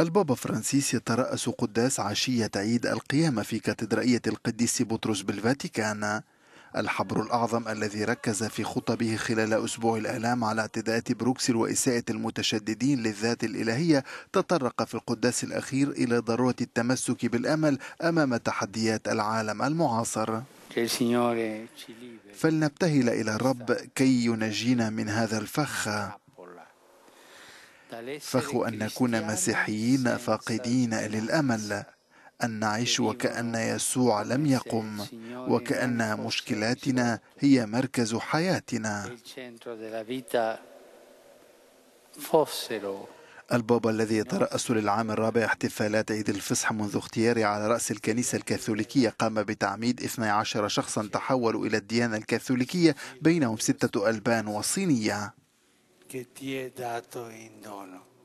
البابا فرانسيس يترأس قداس عشية عيد القيامة في كاتدرائية القديس بطرس بالفاتيكان الحبر الأعظم الذي ركز في خطبه خلال أسبوع الآلام على اعتداءات بروكسل وإساءة المتشددين للذات الإلهية تطرق في القداس الأخير إلى ضرورة التمسك بالأمل أمام تحديات العالم المعاصر eh, فلنبتهل إلى الرب كي ينجينا من هذا الفخ فخو أن نكون مسيحيين فاقدين للأمل أن نعيش وكأن يسوع لم يقم وكأن مشكلاتنا هي مركز حياتنا البابا الذي يترأس للعام الرابع احتفالات عيد الفصح منذ اختياره على رأس الكنيسة الكاثوليكية قام بتعميد 12 شخصا تحولوا إلى الديانة الكاثوليكية بينهم ستة ألبان وصينية che ti è dato in dono.